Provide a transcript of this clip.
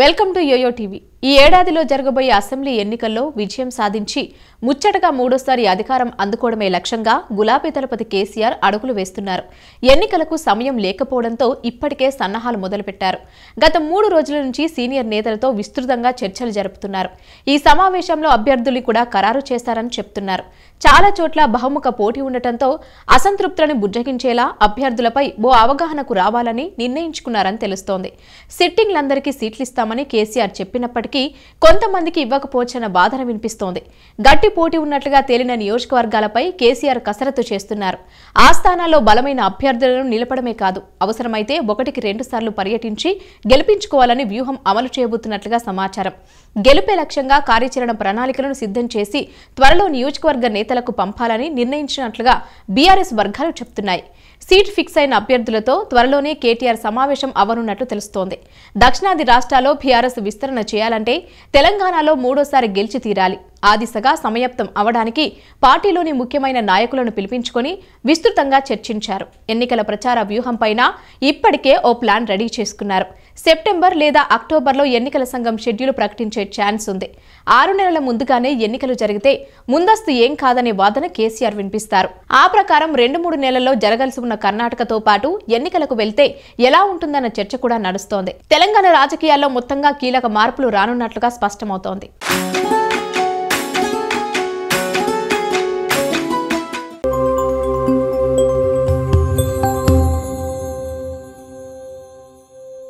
Welcome to YoYo TV. ఈ ఏడాదిలో జరగబోయే అసెంబ్లీ ఎన్నికల్లో విజయం సాధించి ముచ్చటగా మూడోసారి అధికారం అందుకోవడమే లక్ష్యంగా గులాబీ దళపతి కేసీఆర్ అడుగులు వేస్తున్నారు ఎన్నికలకు సమయం లేకపోవడంతో ఇప్పటికే సన్నాహాలు మొదలుపెట్టారు గత మూడు రోజుల నుంచి సీనియర్ నేతలతో విస్తృతంగా చర్చలు జరుపుతున్నారు ఈ సమావేశంలో అభ్యర్థులు కూడా ఖరారు చేశారని చెప్తున్నారు చాలా చోట్ల బహుముఖ పోటీ ఉండటంతో అసంతృప్తులను బుజ్జగించేలా అభ్యర్థులపై ఓ అవగాహనకు రావాలని నిర్ణయించుకున్నారని తెలుస్తోంది సిట్టింగ్లందరికీ సీట్లిస్తామని కేసీఆర్ చెప్పినప్పటికీ ఉన్నప్పటికీ కొంతమందికి ఇవ్వకపోవచ్చన్న బాధన వినిపిస్తోంది గట్టి పోటీ ఉన్నట్లుగా తేలిన నియోజకవర్గాలపై కేసీఆర్ కసరత్తు చేస్తున్నారు ఆ స్థానాల్లో బలమైన అభ్యర్థులను నిలపడమే కాదు అవసరమైతే ఒకటికి రెండు సార్లు పర్యటించి గెలిపించుకోవాలని వ్యూహం అమలు చేయబోతున్నట్లుగా సమాచారం గెలుపే లక్ష్యంగా కార్యాచరణ ప్రణాళికలను సిద్ధం చేసి త్వరలో నియోజకవర్గ నేతలకు పంపాలని నిర్ణయించినట్లుగా బీఆర్ఎస్ వర్గాలు చెప్తున్నాయి సీట్ ఫిక్స్ అయిన అభ్యర్థులతో త్వరలోనే కేటీఆర్ సమావేశం అవనున్నట్లు తెలుస్తోంది దక్షిణాది రాష్ట్రాల్లో బీఆర్ఎస్ విస్తరణ చేయాలని చేయాలంటే తెలంగాణలో మూడోసారి గెలిచి తీరాలి ఆ దిశగా సమయప్తం అవడానికి పార్టీలోని ముఖ్యమైన నాయకులను పిలిపించుకొని విస్తృతంగా చర్చించారు ఎన్నికల ప్రచార వ్యూహంపైన ఇప్పటికే ఓ ప్లాన్ రెడీ చేసుకున్నారు సెప్టెంబర్ లేదా అక్టోబర్లో ఎన్నికల సంఘం షెడ్యూల్ ప్రకటించే ఛాన్స్ ఉంది ఆరు నెలల ముందుగానే ఎన్నికలు జరిగితే ముందస్తు ఏం కాదనే వాదన కేసీఆర్ వినిపిస్తారు ఆ ప్రకారం రెండు మూడు నెలల్లో జరగాల్సి ఉన్న కర్ణాటకతో పాటు ఎన్నికలకు వెళ్తే ఎలా ఉంటుందన్న చర్చ కూడా నడుస్తోంది తెలంగాణ రాజకీయాల్లో మొత్తంగా కీలక మార్పులు రానున్నట్లుగా స్పష్టమవుతోంది